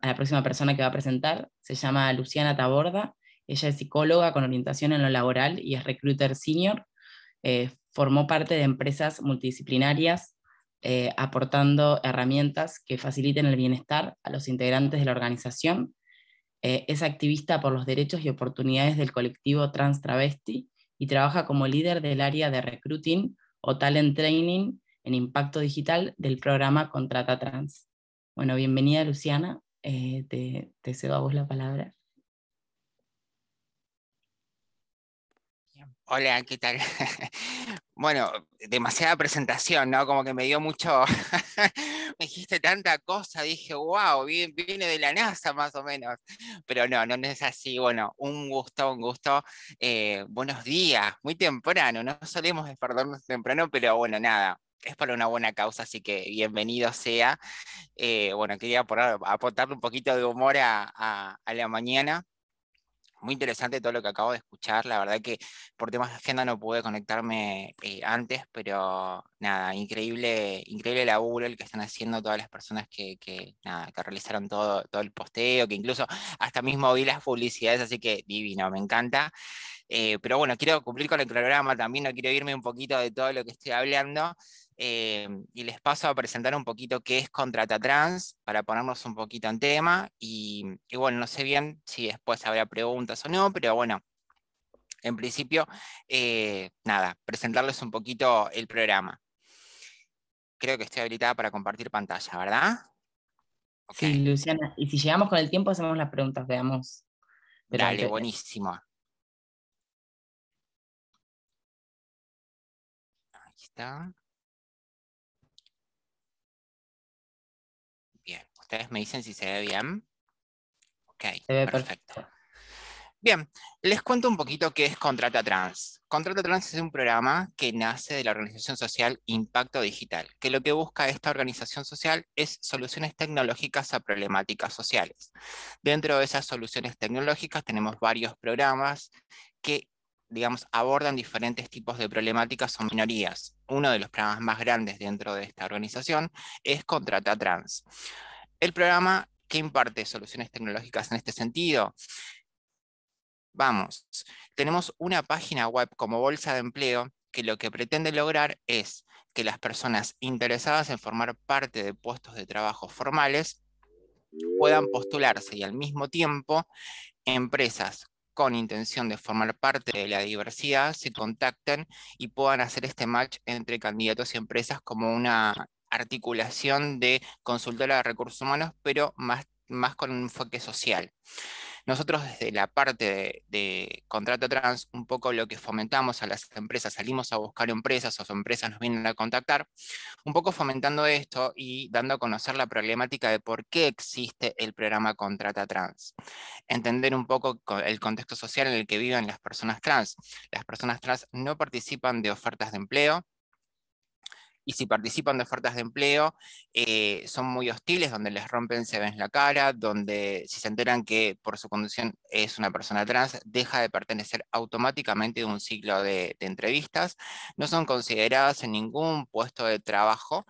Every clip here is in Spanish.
a la próxima persona que va a presentar. Se llama Luciana Taborda. Ella es psicóloga con orientación en lo laboral y es recruiter senior. Eh, formó parte de empresas multidisciplinarias eh, aportando herramientas que faciliten el bienestar a los integrantes de la organización. Eh, es activista por los derechos y oportunidades del colectivo trans travesti y trabaja como líder del área de recruiting o talent training en impacto digital del programa Contrata Trans. Bueno, bienvenida Luciana. Eh, te, te, cedo a vos la palabra. Hola, ¿qué tal? Bueno, demasiada presentación, ¿no? Como que me dio mucho, me dijiste tanta cosa, dije, wow, viene de la NASA más o menos, pero no, no es así, bueno, un gusto, un gusto, eh, buenos días, muy temprano, no solemos despertarnos temprano, pero bueno, nada, es para una buena causa, así que bienvenido sea. Eh, bueno, quería aportarle un poquito de humor a, la mañana. Muy interesante todo lo que acabo de escuchar. La verdad que por temas de agenda no pude conectarme eh, antes, pero nada, increíble, increíble laburo el que están haciendo todas las personas que, realizaron todo, todo el posteo, que incluso hasta mismo vi las publicidades, así que divino, me encanta. Eh, pero bueno, quiero cumplir con el programa también, no quiero irme un poquito de todo lo que estoy hablando. Eh, y les paso a presentar un poquito qué es Contrata Trans para ponernos un poquito en tema y, bueno, no sé bien si después habrá preguntas o no, pero bueno, en principio, eh, nada, presentarles un poquito el programa. Creo que estoy habilitada para compartir pantalla, ¿verdad? Sí, Luciana, y si llegamos con el tiempo hacemos las preguntas, veamos. Dale, eh, buenísimo. Ahí está. Ustedes me dicen si se ve bien. Ok, perfecto. Bien, les cuento un poquito qué es Contrata Trans. Contrata Trans es un programa que nace de la organización social Impacto Digital, que lo que busca esta organización social es soluciones tecnológicas a problemáticas sociales. Dentro de esas soluciones tecnológicas tenemos varios programas que digamos, abordan diferentes tipos de problemáticas o minorías. Uno de los programas más grandes dentro de esta organización es Contrata Trans el programa que imparte soluciones tecnológicas en este sentido. Vamos, tenemos una página web como Bolsa de Empleo que lo que pretende lograr es que las personas interesadas en formar parte de puestos de trabajo formales puedan postularse y al mismo tiempo empresas con intención de formar parte de la diversidad se contacten y puedan hacer este match entre candidatos y empresas como una articulación de consultora de recursos humanos, pero más, más con un enfoque social. Nosotros desde la parte de, Contrata trans, un poco lo que fomentamos a las empresas, salimos a buscar empresas o empresas nos vienen a contactar, un poco fomentando esto y dando a conocer la problemática de por qué existe el programa Contrata Trans. Entender un poco el contexto social en el que viven las personas trans. Las personas trans no participan de ofertas de empleo, y si participan de ofertas de empleo, eh, son muy hostiles, donde les rompen, se ven la cara, donde si se enteran que por su condición es una persona trans, deja de pertenecer automáticamente a un ciclo de, entrevistas, no son consideradas en ningún puesto de trabajo.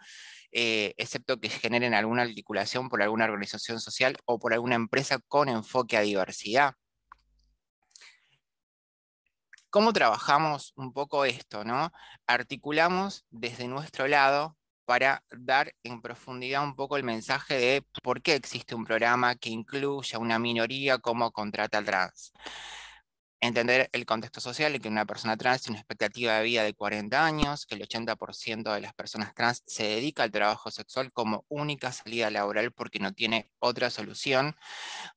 Eh, excepto que generen alguna articulación por alguna organización social o por alguna empresa con enfoque a diversidad. ¿Cómo trabajamos un poco esto? ¿no? Articulamos desde nuestro lado para dar en profundidad un poco el mensaje de por qué existe un programa que incluya una minoría como contrata trans entender el contexto social en que una persona trans tiene una expectativa de vida de 40 años, que el 80% de las personas trans se dedica al trabajo sexual como única salida laboral porque no tiene otra solución,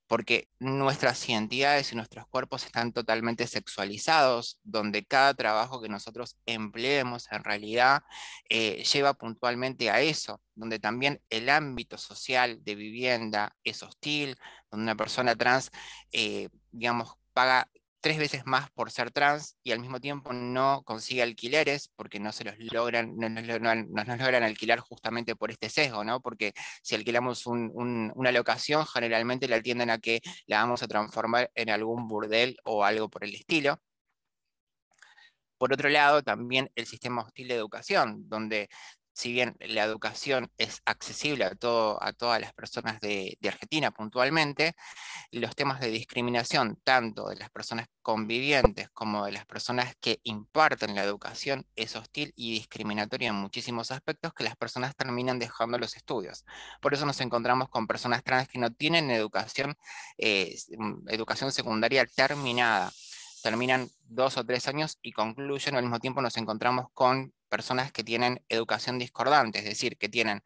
porque nuestras identidades y nuestros cuerpos están totalmente sexualizados, donde cada trabajo que nosotros empleemos en realidad eh, lleva puntualmente a eso, donde también el ámbito social de vivienda es hostil, donde una persona trans, eh, digamos, paga tres veces más por ser trans y al mismo tiempo no consigue alquileres porque no se los logran, no nos, logran, alquilar justamente por este sesgo, ¿no? Porque si alquilamos una locación, generalmente la atienden a que la vamos a transformar en algún burdel o algo por el estilo. Por otro lado, también el sistema hostil de educación, donde si bien la educación es accesible a, todo, a todas las personas de, Argentina puntualmente, los temas de discriminación, tanto de las personas convivientes como de las personas que imparten la educación, es hostil y discriminatorio en muchísimos aspectos que las personas terminan dejando los estudios. Por eso nos encontramos con personas trans que no tienen educación, eh, mm, educación secundaria terminada terminan dos o tres años y concluyen, al mismo tiempo nos encontramos con personas que tienen educación discordante, es decir, que tienen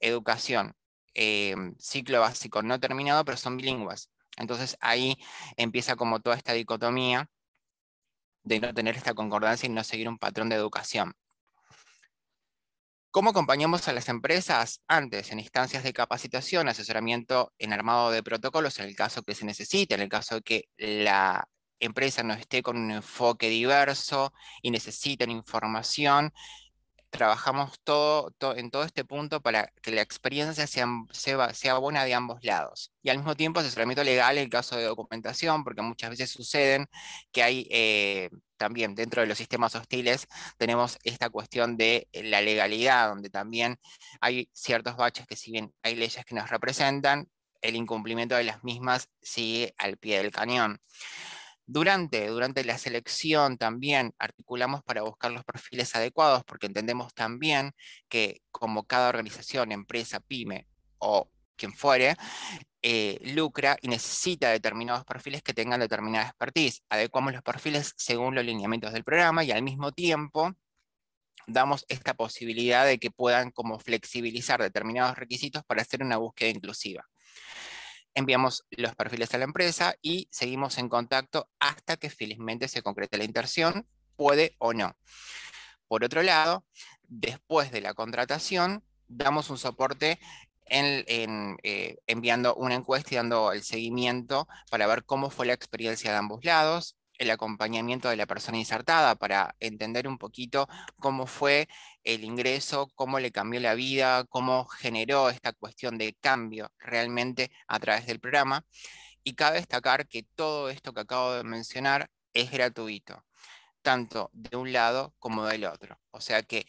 educación em, ciclo básico no terminado, pero son bilingües. Entonces ahí empieza como toda esta dicotomía de no tener esta concordancia y no seguir un patrón de educación. ¿Cómo acompañamos a las empresas? Antes, en instancias de capacitación, asesoramiento en armado de protocolos, en el caso que se necesite, en el caso que la, empresa no esté con un enfoque diverso y necesiten información. Trabajamos todo, en todo este punto para que la experiencia sea, sea, sea, buena de ambos lados. Y al mismo tiempo asesoramiento legal en el caso de documentación, porque muchas veces suceden que hay eh, también dentro de los sistemas hostiles tenemos esta cuestión de eh, la legalidad, donde también hay ciertos baches que si bien hay leyes que nos representan, el incumplimiento de las mismas sigue al pie del cañón. Durante, la selección también articulamos para buscar los perfiles adecuados porque entendemos también que como cada organización, empresa, pyme o quien fuere, eh, lucra y necesita determinados perfiles que tengan determinada expertise. Adecuamos los perfiles según los lineamientos del programa y al mismo tiempo damos esta posibilidad de que puedan como flexibilizar determinados requisitos para hacer una búsqueda inclusiva enviamos los perfiles a la empresa y seguimos en contacto hasta que felizmente se concrete la inserción, puede o no. Por otro lado, después de la contratación, damos un soporte en, eh, enviando una encuesta y dando el seguimiento para ver cómo fue la experiencia de ambos lados, el acompañamiento de la persona insertada para entender un poquito cómo fue el ingreso, cómo le cambió la vida, cómo generó esta cuestión de cambio realmente a través del programa. Y cabe destacar que todo esto que acabo de mencionar es gratuito, tanto de un lado como del otro. O sea que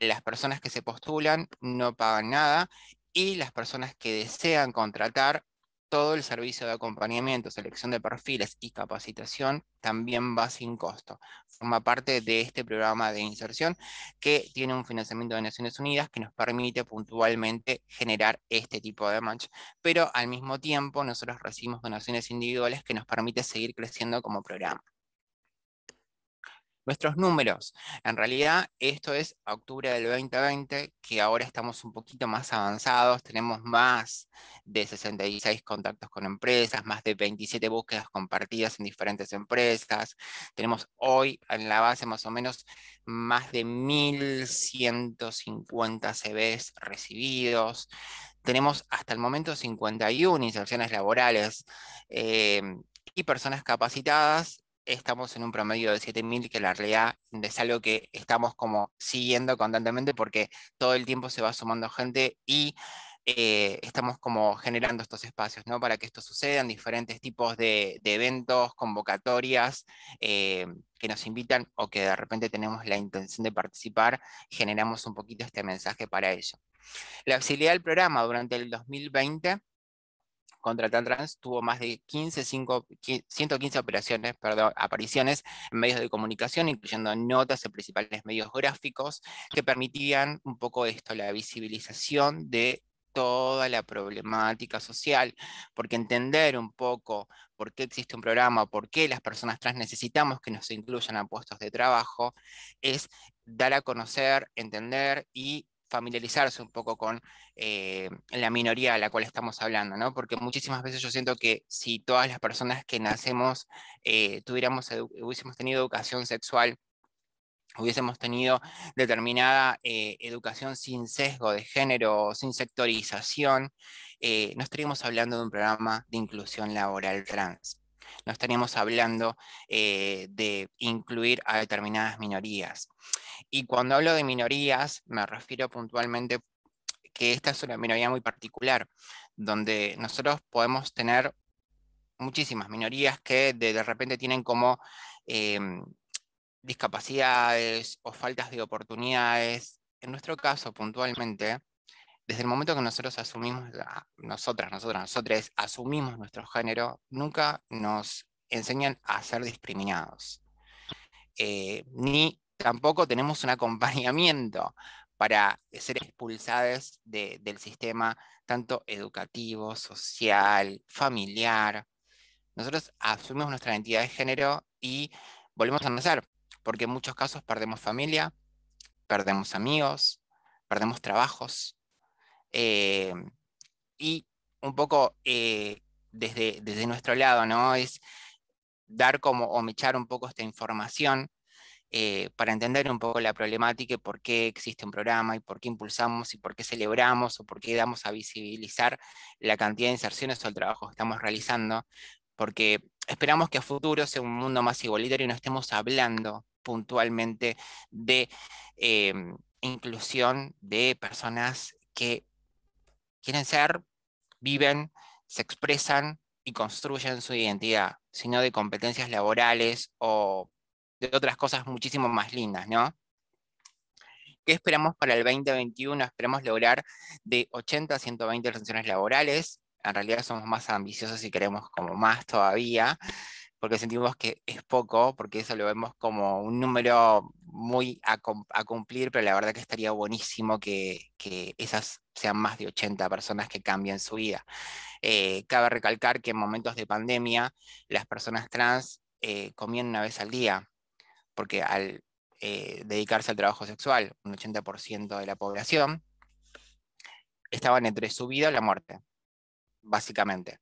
las personas que se postulan no pagan nada y las personas que desean contratar todo el servicio de acompañamiento, selección de perfiles y capacitación también va sin costo. Forma parte de este programa de inserción que tiene un financiamiento de Naciones Unidas que nos permite puntualmente generar este tipo de match. Pero al mismo tiempo nosotros recibimos donaciones individuales que nos permite seguir creciendo como programa nuestros números. En realidad, esto es octubre del 2020, que ahora estamos un poquito más avanzados, tenemos más de 66 contactos con empresas, más de 27 búsquedas compartidas en diferentes empresas. Tenemos hoy en la base más o menos más de 1.150 CVs recibidos. Tenemos hasta el momento 51 inserciones laborales. Eh, y personas capacitadas estamos en un promedio de 7.000, que la realidad es algo que estamos como siguiendo constantemente porque todo el tiempo se va sumando gente y eh, estamos como generando estos espacios, ¿no? Para que esto suceda, diferentes tipos de, eventos, convocatorias eh, que nos invitan o que de repente tenemos la intención de participar, generamos un poquito este mensaje para ello. La auxiliar del programa durante el 2020 contra trans tuvo más de 15, 115 operaciones, perdón, apariciones en medios de comunicación, incluyendo notas en principales medios gráficos, que permitían un poco esto, la visibilización de toda la problemática social, porque entender un poco por qué existe un programa, por qué las personas trans necesitamos que nos incluyan a puestos de trabajo, es dar a conocer, entender y familiarizarse un poco con eh, la minoría a la cual estamos hablando, ¿no? Porque muchísimas veces yo siento que si todas las personas que nacemos eh, tuviéramos, hubiésemos tenido educación sexual, hubiésemos tenido determinada eh, educación sin sesgo de género, sin sectorización, no estaríamos hablando de un programa de inclusión laboral trans no estaríamos hablando de incluir a determinadas minorías. Y cuando hablo de minorías, me refiero puntualmente que esta es una minoría muy particular, donde nosotros podemos tener muchísimas minorías que de, repente tienen como eh, discapacidades o faltas de oportunidades. En nuestro caso, puntualmente, desde el momento que nosotros asumimos, nosotras, nosotras, nosotros asumimos nuestro género, nunca nos enseñan a ser discriminados, eh, ni tampoco tenemos un acompañamiento para ser expulsadas del sistema tanto educativo, social, familiar. Nosotros asumimos nuestra identidad de género y volvemos a nacer, porque en muchos casos perdemos familia, perdemos amigos, perdemos trabajos. Eh, y un poco eh, desde, nuestro lado, ¿no? Es dar como echar un poco esta información eh, para entender un poco la problemática y por qué existe un programa y por qué impulsamos y por qué celebramos o por qué damos a visibilizar la cantidad de inserciones o el trabajo que estamos realizando, porque esperamos que a futuro sea un mundo más igualitario y no estemos hablando puntualmente de em, inclusión de personas que quieren ser, viven, se expresan y construyen su identidad, sino de competencias laborales o de otras cosas muchísimo más lindas, ¿no? ¿Qué esperamos para el 2021? Esperamos lograr de 80 a 120 retenciones laborales. En realidad somos más ambiciosos y queremos como más todavía, porque sentimos que es poco, porque eso lo vemos como un número muy a, cumplir, pero la verdad que estaría buenísimo que, esas sean más de 80 personas que cambien su vida. Eh, cabe recalcar que en momentos de pandemia las personas trans eh, comían una vez al día, porque al eh, dedicarse al trabajo sexual, un 80% de la población, estaban entre su vida y la muerte, básicamente.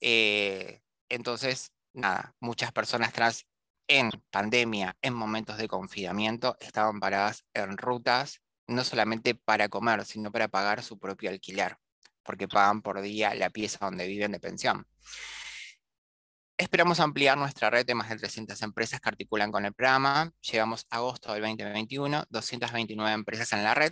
Eh, entonces, nada, muchas personas trans en pandemia, en momentos de confinamiento, estaban paradas en rutas, no solamente para comer, sino para pagar su propio alquiler, porque pagan por día la pieza donde viven de pensión. Esperamos ampliar nuestra red de más de 300 empresas que articulan con el programa. Llegamos a agosto del 2021, 229 empresas en la red.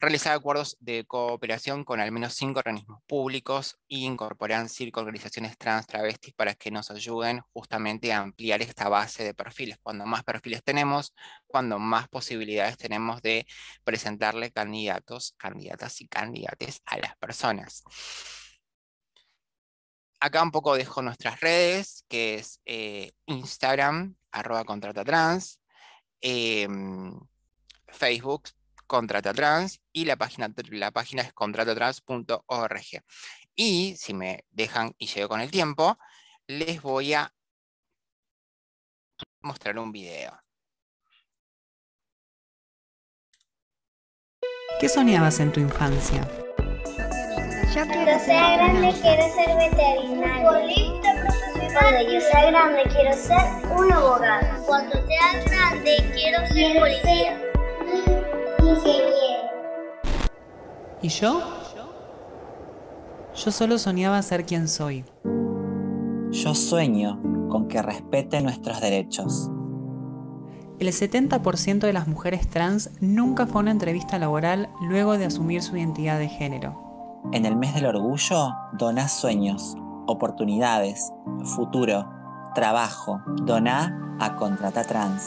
Realizar acuerdos de cooperación con al menos cinco organismos públicos e incorporar cinco organizaciones trans travestis para que nos ayuden justamente a ampliar esta base de perfiles. Cuando más perfiles tenemos, cuando más posibilidades tenemos de presentarle candidatos, candidatas y candidates a las personas acá un poco dejo nuestras redes, que es eh, Instagram, arroba em, Facebook, contrata trans, y la página, la página es contratatrans.org. Y si me dejan y llego con el tiempo, les voy a mostrar un video. ¿Qué soñabas en tu infancia? Yo quiero ser grande, quiero ser veterinario. Política profesional. Cuando yo sea grande, quiero ser un abogado. Cuando sea grande, quiero ser policía. ingeniero. ¿Y yo? Yo solo soñaba ser quien soy. Yo sueño con que respete nuestros derechos. El 70% de las mujeres trans nunca fue a una entrevista laboral luego de asumir su identidad de género. En el mes del orgullo, dona sueños, oportunidades, futuro, trabajo. Dona a Contrata Trans.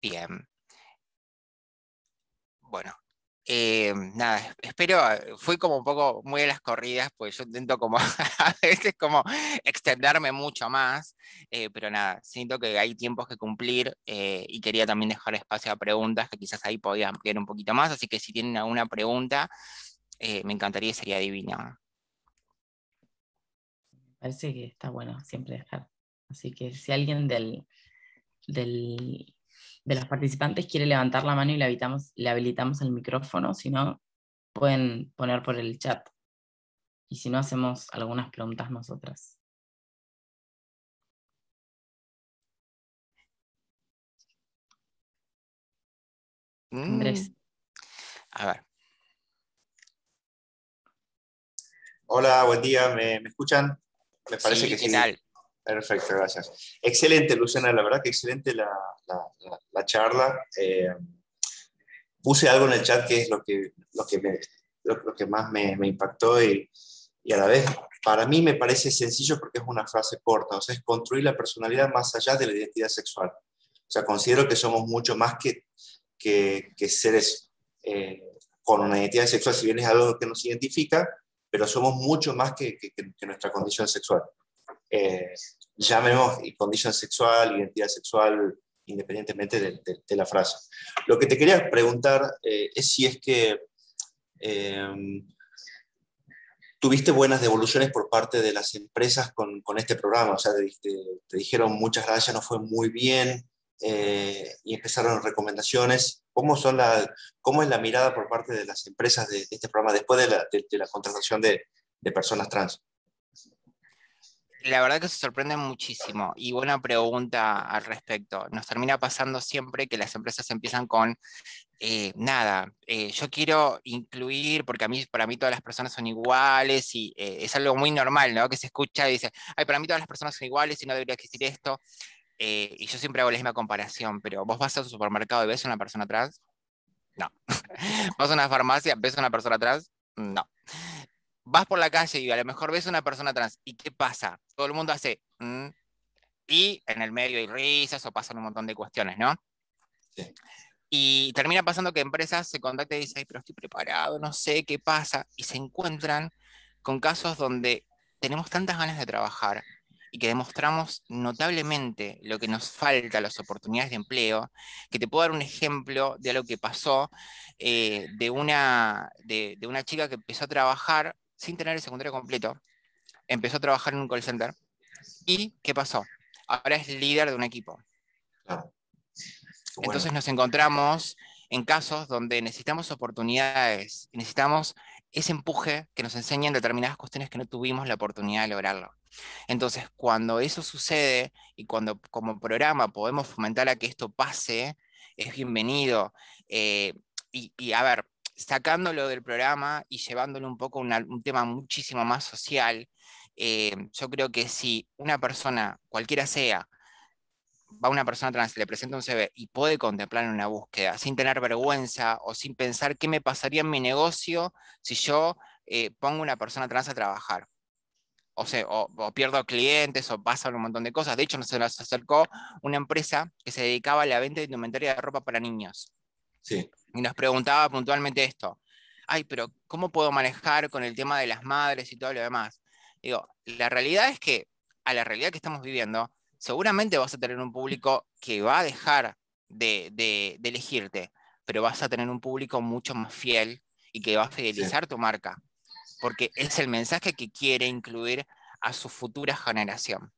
Bien. Bueno, eh, nada, espero, eh, fui como un poco muy a las corridas, pues yo intento como a veces como extenderme mucho más, eh, pero nada, siento que hay tiempos que cumplir y quería también dejar espacio a preguntas que quizás ahí podía ampliar un poquito más, así que si tienen alguna pregunta, me encantaría, y sería divina. Parece que está bueno siempre dejar, así que si alguien del, del de los participantes quiere levantar la mano y le, le habilitamos el micrófono, si no, pueden poner por el chat. Y si no, hacemos algunas preguntas nosotras. Mm. A ver. Hola, buen día. ¿Me, escuchan? Me parece que Perfecto, gracias. Excelente, Lucena, la verdad que excelente la, charla. Eh, puse algo en el chat que es lo que, lo que, más me, impactó y, a la vez para mí me parece sencillo porque es una frase corta, o sea, es construir la personalidad más allá de la identidad sexual. O sea, considero que somos mucho más que, que, seres eh, con una identidad sexual, si bien es algo que nos identifica, pero somos mucho más que nuestra condición sexual. Eh, llamemos condición sexual, identidad sexual, independientemente de, la frase. Lo que te quería preguntar eh, es si es que em, tuviste buenas devoluciones por parte de las empresas con, este programa, o sea, te, dijeron muchas gracias, no fue muy bien, eh, y empezaron recomendaciones. ¿Cómo, son la, ¿Cómo es la mirada por parte de las empresas de, este programa después de la contratación de personas trans? La verdad que se sorprende muchísimo y buena pregunta al respecto. Nos termina pasando siempre que las empresas empiezan con eh, nada, eh, yo quiero incluir, porque a mí, para mí todas las personas son iguales y eh, es algo muy normal, ¿no? Que se escucha y dice, ay, para mí todas las personas son iguales y no debería existir esto. y yo siempre hago la misma comparación, pero vos vas a un supermercado y ves a una persona atrás, no. vas a una farmacia, ves a una persona atrás, no vas por la calle y a lo mejor ves una persona trans, ¿y qué pasa? Todo el mundo hace, mm", y en el medio hay risas o pasan un montón de cuestiones, ¿no? Sí. Y termina pasando que empresas se contactan y dicen, pero estoy preparado, no sé qué pasa, y se encuentran con casos donde tenemos tantas ganas de trabajar y que demostramos notablemente lo que nos falta, las oportunidades de empleo, que te puedo dar un ejemplo de algo que pasó eh, de, una, de una chica que empezó a trabajar sin tener el secundario completo, empezó a trabajar en un call center y ¿qué pasó? Ahora es líder de un equipo. Entonces nos encontramos en casos donde necesitamos oportunidades, necesitamos ese empuje que nos enseñan determinadas cuestiones que no tuvimos la oportunidad de lograrlo. Entonces, cuando eso sucede y cuando como programa podemos fomentar a que esto pase, es bienvenido. Eh, y, y, a ver, sacándolo del programa y llevándolo un poco a un tema muchísimo más social, eh, yo creo que si una persona, cualquiera sea, va a una persona trans, le presenta un CV y puede contemplar una búsqueda sin tener vergüenza o sin pensar qué me pasaría en mi negocio si yo eh, pongo una persona trans a trabajar. O, sea, o, pierdo clientes o pasa un montón de cosas. De hecho, nos acercó una empresa que se dedicaba a la venta de indumentaria de ropa para niños. Y nos preguntaba puntualmente esto. Ay, pero ¿cómo puedo manejar con el tema de las madres y todo lo demás? Digo, la realidad es que a la realidad que estamos viviendo, seguramente vas a tener un público que va a dejar de, elegirte, pero vas a tener un público mucho más fiel y que va a fidelizar tu marca, porque es el mensaje que quiere incluir a su futura generación.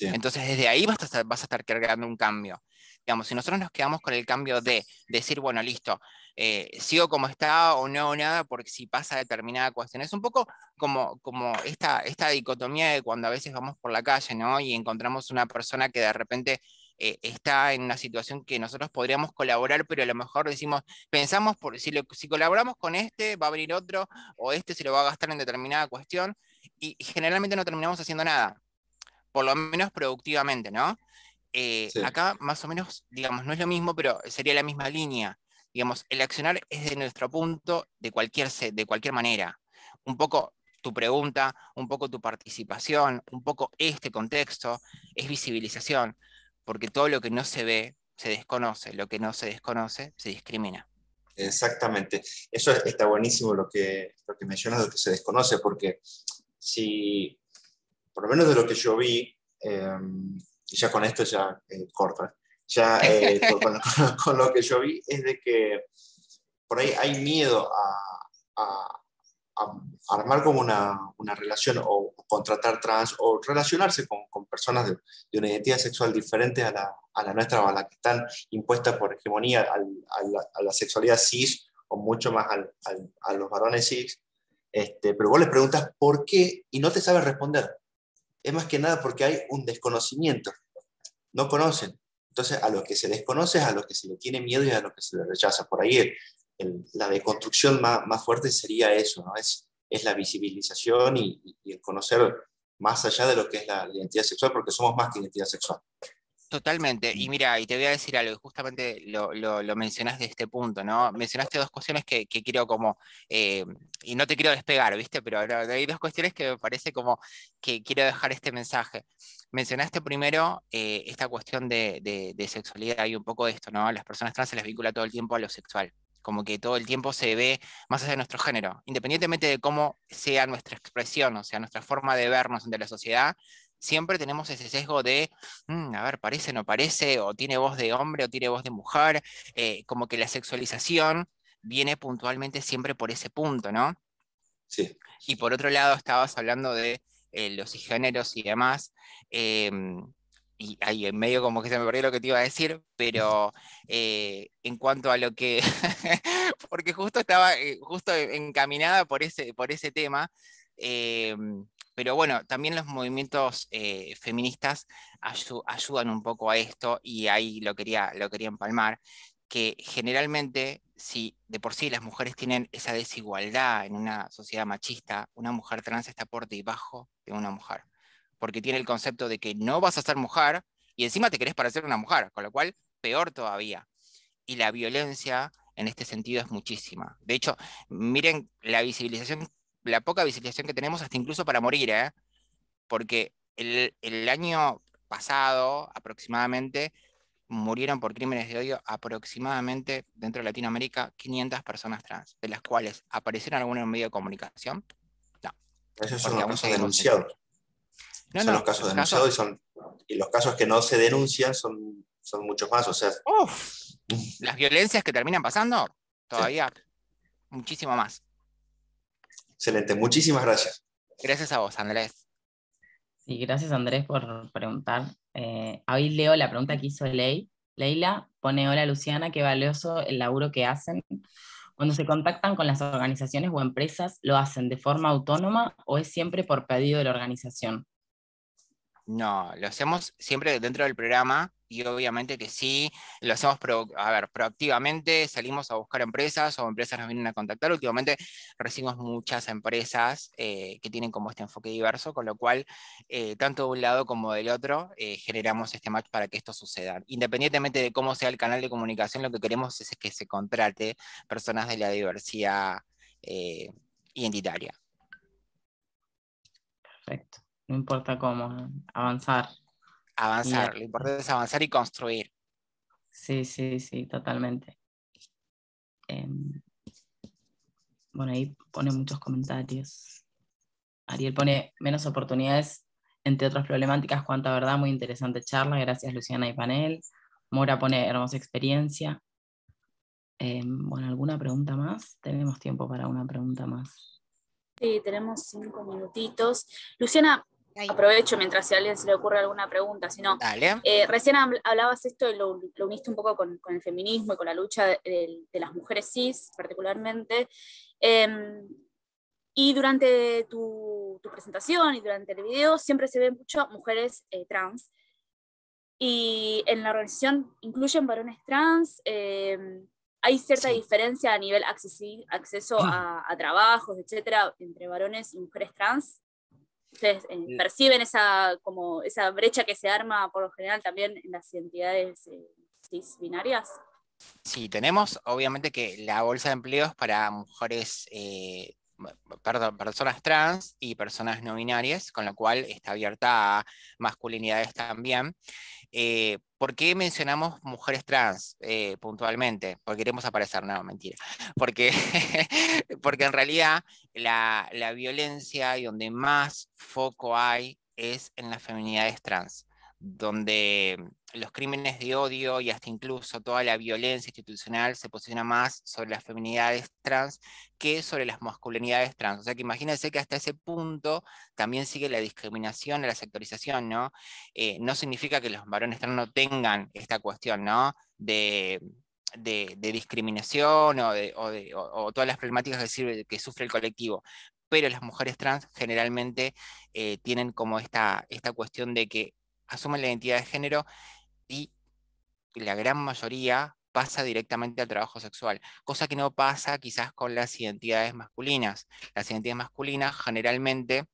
Entonces, desde ahí vas a, estar, vas a estar cargando un cambio. Digamos, si nosotros nos quedamos con el cambio de decir, bueno, listo, eh, sigo como está o no o nada, porque si pasa determinada cuestión. Es un poco como, como esta, esta dicotomía de cuando a veces vamos por la calle, ¿no? Y encontramos una persona que de repente eh, está en una situación que nosotros podríamos colaborar, pero a lo mejor decimos, pensamos, por, si, si colaboramos con este, va a abrir otro, o este se lo va a gastar en determinada cuestión, y generalmente no terminamos haciendo nada por lo menos productivamente, ¿no? Eh, acá más o menos, digamos, no es lo mismo, pero sería la misma línea. Digamos, el accionar es de nuestro punto de cualquier, de cualquier manera. Un poco tu pregunta, un poco tu participación, un poco este contexto, es visibilización, porque todo lo que no se ve se desconoce, lo que no se desconoce se discrimina. Exactamente, eso está buenísimo lo que, lo que mencionas, lo que se desconoce, porque si por lo menos de lo que yo vi, em, y ya con esto ya eh, corta corto, ya eh, con, lo que yo vi es de que por ahí hay miedo a, armar como una, una, relación o contratar trans o relacionarse con, personas de, una identidad sexual diferente a la, nuestra o a la que están impuestas por hegemonía a, la, sexualidad cis o mucho más a los varones cis. Este, pero vos les preguntas por qué y no te sabes responder es más que nada porque hay un desconocimiento. No conocen. Entonces, a lo que se desconoce es a lo que se le tiene miedo y a lo que se le rechaza. Por ahí la deconstrucción más, más, fuerte sería eso, Es, es la visibilización y el conocer más allá de lo que es la identidad sexual, porque somos más que identidad sexual. Totalmente. Y mm. mira, y te voy a decir algo, justamente lo, lo, mencionaste de este punto, ¿no? Mencionaste dos cuestiones que, que quiero como, eh, y no te quiero despegar, ¿viste? Pero hay dos cuestiones que me parece como que quiero dejar este mensaje. Mencionaste primero eh, esta cuestión de, de, sexualidad y un poco de esto, ¿no? Las personas trans se les vincula todo el tiempo a lo sexual, como que todo el tiempo se ve más allá de nuestro género, independientemente de cómo sea nuestra expresión, o sea, nuestra forma de vernos ante la sociedad, siempre tenemos ese sesgo de, mm, a ver, parece, no parece, o tiene voz de hombre, o tiene voz de mujer, eh, como que la sexualización viene puntualmente siempre por ese punto, ¿no? Sí. Y por otro lado, estabas hablando de eh, los géneros y demás, em, y ahí en medio como que se me perdió lo que te iba a decir, pero eh, en cuanto a lo que, porque justo estaba, justo encaminada por ese, por ese tema, em, pero bueno, también los movimientos eh, feministas ayudan un poco a esto y ahí lo quería, lo quería empalmar, que generalmente si de por sí las mujeres tienen esa desigualdad en una sociedad machista, una mujer trans está por debajo de una mujer, porque tiene el concepto de que no vas a ser mujer y encima te querés parecer una mujer, con lo cual peor todavía. Y la violencia en este sentido es muchísima. De hecho, miren la visibilización la poca visibilización que tenemos hasta incluso para morir, ¿eh? porque el, año pasado aproximadamente murieron por crímenes de odio aproximadamente dentro de Latinoamérica 500 personas trans, de las cuales aparecieron algunos en medio de comunicación. No. Esos son los casos denunciados. son los casos denunciados Y, son, y, los casos que no se denuncian son, son muchos más. O sea... las violencias que terminan pasando, todavía muchísimo más. Excelente, muchísimas gracias. Gracias a vos, Andrés. Sí, gracias Andrés por preguntar. Eh, leo la pregunta que hizo Ley. Leila pone, hola Luciana, qué valioso el laburo que hacen. Cuando se contactan con las organizaciones o empresas, ¿lo hacen de forma autónoma o es siempre por pedido de la organización? No, lo hacemos siempre dentro del programa y obviamente que sí, lo hacemos a ver, proactivamente, salimos a buscar empresas o empresas nos vienen a contactar. Últimamente recibimos muchas empresas eh, que tienen como este enfoque diverso, con lo cual, eh, tanto de un lado como del otro, eh, generamos este match para que esto suceda. Independientemente de cómo sea el canal de comunicación, lo que queremos es que se contrate personas de la diversidad identitaria. Perfecto. No importa cómo avanzar avanzar, lo importante es avanzar y construir. Sí, sí, sí, totalmente. Em, bueno, ahí pone muchos comentarios. Ariel pone menos oportunidades, entre otras problemáticas, cuánta verdad, muy interesante charla, gracias Luciana y panel. Mora pone hermosa experiencia. Em, bueno, ¿alguna pregunta más? Tenemos tiempo para una pregunta más. Sí, tenemos cinco minutitos. Luciana, aprovecho mientras si a alguien se le ocurre alguna pregunta, sino eh, recién hablabas esto y lo, uniste un poco con, el feminismo y con la lucha de, las mujeres cis particularmente. Em, y durante tu, presentación y durante el video siempre se ven mucho mujeres eh, trans. Y en la organización incluyen varones trans em, hay cierta diferencia a nivel acceso a, a, trabajos, etcétera, entre varones y mujeres trans? ustedes eh, perciben esa, como esa brecha que se arma por lo general también en las identidades eh, binarias? Sí, tenemos obviamente que la bolsa de empleos para mujeres eh, perdón, personas trans y personas no binarias, con lo cual está abierta a masculinidades también. Eh, ¿Por qué mencionamos mujeres trans eh, puntualmente? Porque queremos aparecer, no, mentira. Porque, porque en realidad la, la violencia y donde más foco hay es en las feminidades trans, donde los crímenes de odio y hasta incluso toda la violencia institucional se posiciona más sobre las feminidades trans que sobre las masculinidades trans. O sea que imagínense que hasta ese punto también sigue la discriminación, la sectorización, ¿no? Eh, no significa que los varones trans no tengan esta cuestión, ¿no? De, discriminación o, de, o, o, todas las problemáticas que, que sufre el colectivo pero las mujeres trans generalmente eh, tienen como esta, esta cuestión de que asumen la identidad de género y la gran mayoría pasa directamente al trabajo sexual, cosa que no pasa quizás con las identidades masculinas. Las identidades masculinas generalmente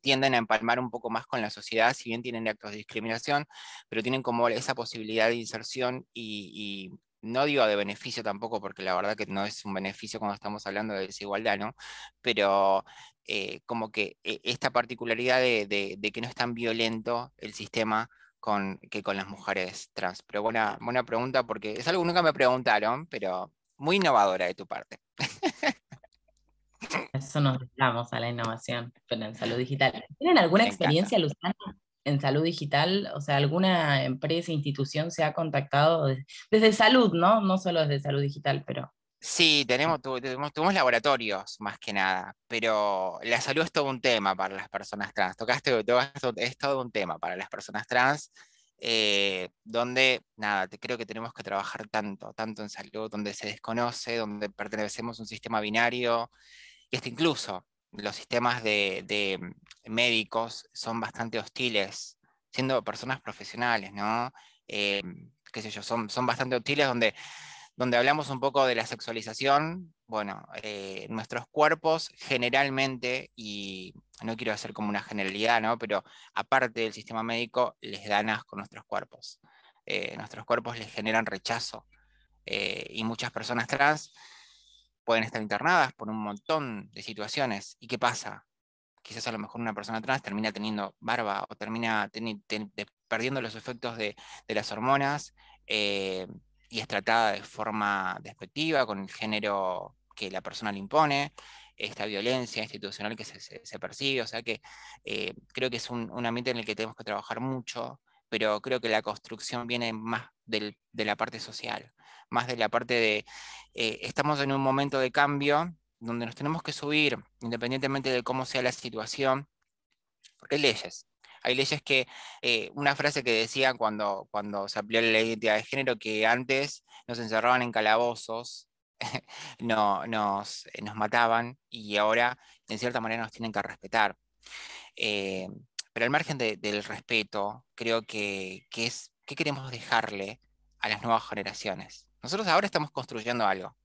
tienden a empalmar un poco más con la sociedad, si bien tienen actos de discriminación, pero tienen como esa posibilidad de inserción y, no digo de beneficio tampoco, porque la verdad que no es un beneficio cuando estamos hablando de desigualdad, ¿no? Pero eh, como que eh, esta particularidad de, de que no es tan violento el sistema con, que con las mujeres trans. Pero buena, buena pregunta porque es algo que nunca me preguntaron, pero muy innovadora de tu parte. Eso nos dedicamos a la innovación, en salud digital. ¿Tienen alguna experiencia, en salud digital? O sea, ¿alguna empresa, institución se ha contactado desde, desde salud, ¿no? No solo desde salud digital, pero Sí, tenemos, tuvimos, laboratorios más que nada, pero la salud es todo un tema para las personas trans. Tocaste, es todo un tema para las personas trans, eh, donde, nada, creo que tenemos que trabajar tanto, tanto en salud, donde se desconoce, donde pertenecemos a un sistema binario, y hasta incluso los sistemas de, mm, médicos son bastante hostiles, siendo personas profesionales, ¿no? Eh, qué sé yo, son, son bastante hostiles donde donde hablamos un poco de la sexualización, bueno, eh, nuestros cuerpos generalmente, y no quiero hacer como una generalidad, pero aparte del sistema médico, les dan asco nuestros cuerpos. Eh, nuestros cuerpos les generan rechazo. Eh, y muchas personas trans pueden estar internadas por un montón de situaciones. ¿Y qué pasa? Quizás a lo mejor una persona trans termina teniendo barba o termina perdiendo los efectos de, las hormonas, y es tratada de forma despectiva con el género que la persona le impone, esta violencia institucional que se, percibe, o sea que eh, creo que es un, ambiente en el que tenemos que trabajar mucho, pero creo que la construcción viene más de la parte social, más de la parte de, eh, estamos en un momento de cambio donde nos tenemos que subir, independientemente de cómo sea la situación, porque hay leyes, hay leyes que, eh, una frase que decían cuando, cuando se amplió la ley de identidad de género, que antes nos encerraban en calabozos, nos, eh, nos mataban y ahora, en cierta manera, nos tienen que respetar. Eh, pero al margen del respeto, creo que, que es qué queremos dejarle a las nuevas generaciones. Nosotros ahora estamos construyendo algo.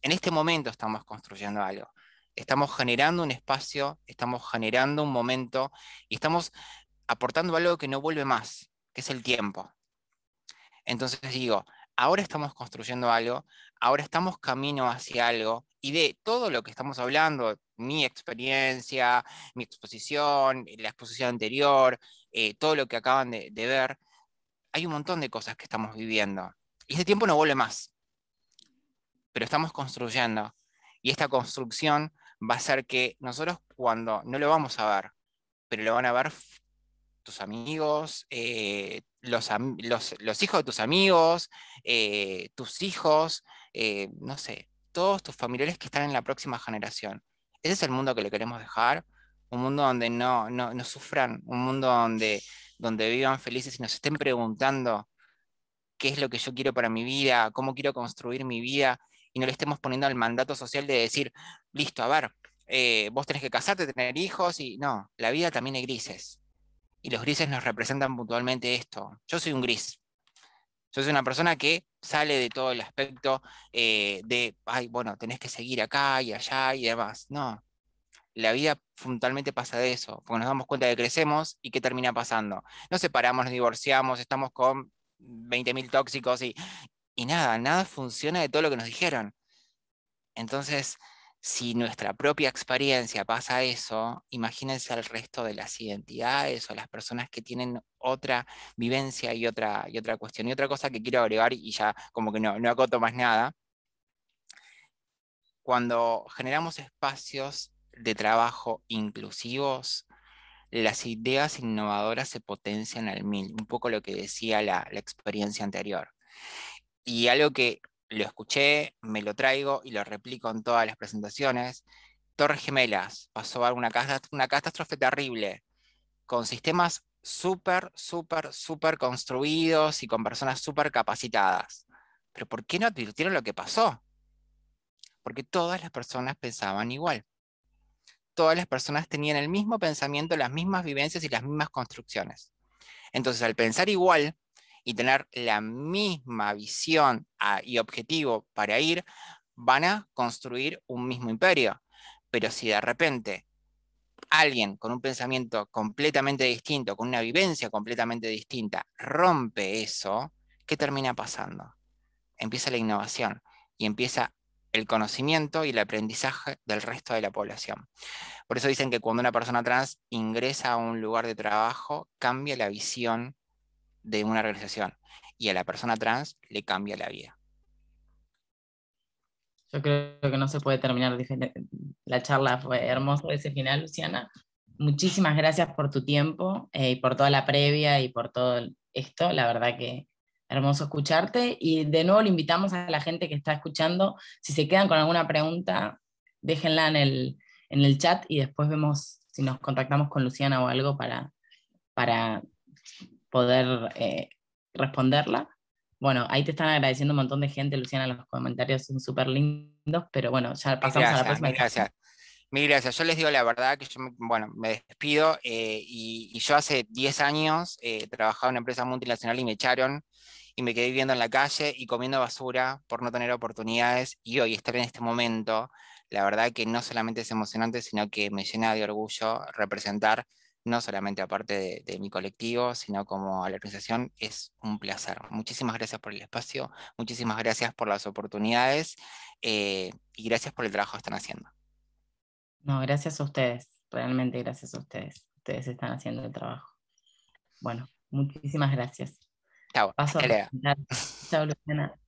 En este momento estamos construyendo algo. Estamos generando un espacio, estamos generando un momento y estamos aportando algo que no vuelve más, que es el tiempo. Entonces digo, ahora estamos construyendo algo, ahora estamos camino hacia algo, y de todo lo que estamos hablando, mi experiencia, mi exposición, la exposición anterior, eh, todo lo que acaban de, de, ver, hay un montón de cosas que estamos viviendo. Y ese tiempo no vuelve más, pero estamos construyendo. Y esta construcción va a ser que nosotros cuando no lo vamos a ver, pero lo van a ver tus amigos, eh, los, los, hijos de tus amigos, eh, tus hijos, eh, no sé, todos tus familiares que están en la próxima generación. Ese es el mundo que le queremos dejar, un mundo donde no, no, sufran, un mundo donde, donde vivan felices y nos estén preguntando qué es lo que yo quiero para mi vida, cómo quiero construir mi vida, y no le estemos poniendo al mandato social de decir, listo, a ver, vos tenés que casarte, tener hijos, y no, la vida también hay grises y los grises nos representan puntualmente esto. Yo soy un gris. Yo soy una persona que sale de todo el aspecto eh, de, ay, bueno, tenés que seguir acá y allá y demás. No, la vida fundamentalmente pasa de eso, porque nos damos cuenta de que crecemos y qué termina pasando. Nos separamos, nos divorciamos, estamos con 20.000 tóxicos y, y nada, nada funciona de todo lo que nos dijeron. Entonces, si nuestra propia experiencia pasa eso, imagínense al resto de las identidades o las personas que tienen otra vivencia y otra, y otra cuestión. Y otra cosa que quiero agregar, y ya como que no, acoto más nada, cuando generamos espacios de trabajo inclusivos, las ideas innovadoras se potencian al mil, un poco lo que decía la, la experiencia anterior. Y algo que lo escuché, me lo traigo y lo replico en todas las presentaciones. Torres Gemelas pasó alguna una catástrofe terrible, con sistemas súper, súper, súper construidos y con personas súper capacitadas. Pero ¿por qué no advirtieron lo que pasó? Porque todas las personas pensaban igual. Todas las personas tenían el mismo pensamiento, las mismas vivencias y las mismas construcciones. Entonces, al pensar igual, y tener la misma visión ah, y objetivo para ir, van a construir un mismo imperio. Pero si de repente alguien con un pensamiento completamente distinto, con una vivencia completamente distinta, rompe eso, ¿qué termina pasando? Empieza la innovación y empieza el conocimiento y el aprendizaje del resto de la población. Por eso dicen que cuando una persona trans ingresa a un lugar de trabajo, cambia la visión de una organización y a la persona trans le cambia la vida. Yo creo que no se puede terminar. La charla fue hermosa ese final, Luciana. Muchísimas gracias por tu tiempo eh, y por toda la previa y por todo esto. La verdad que hermoso escucharte. Y de nuevo le invitamos a la gente que está escuchando. Si se quedan con alguna pregunta, déjenla en el, en el chat y después vemos si nos contactamos con Luciana o algo para, para poder eh, responderla. Bueno, ahí te están agradeciendo un montón de gente, Luciana, los comentarios son súper lindos, pero bueno, ya pasamos a la próxima. Gracias. Mil gracias. Yo les digo la verdad que yo, bueno, me despido eh, y, yo hace 10 años eh, trabajaba en una empresa multinacional y me echaron y me quedé viviendo en la calle y comiendo basura por no tener oportunidades y hoy estar en este momento, la verdad que no solamente es emocionante, sino que me llena de orgullo representar no solamente aparte de, mi colectivo, sino como a la organización, es un placer. Muchísimas gracias por el espacio, muchísimas gracias por las oportunidades eh, y gracias por el trabajo que están haciendo. No, gracias a ustedes, realmente gracias a ustedes. Ustedes están haciendo el trabajo. Bueno, muchísimas gracias. Chao. Paso Chao,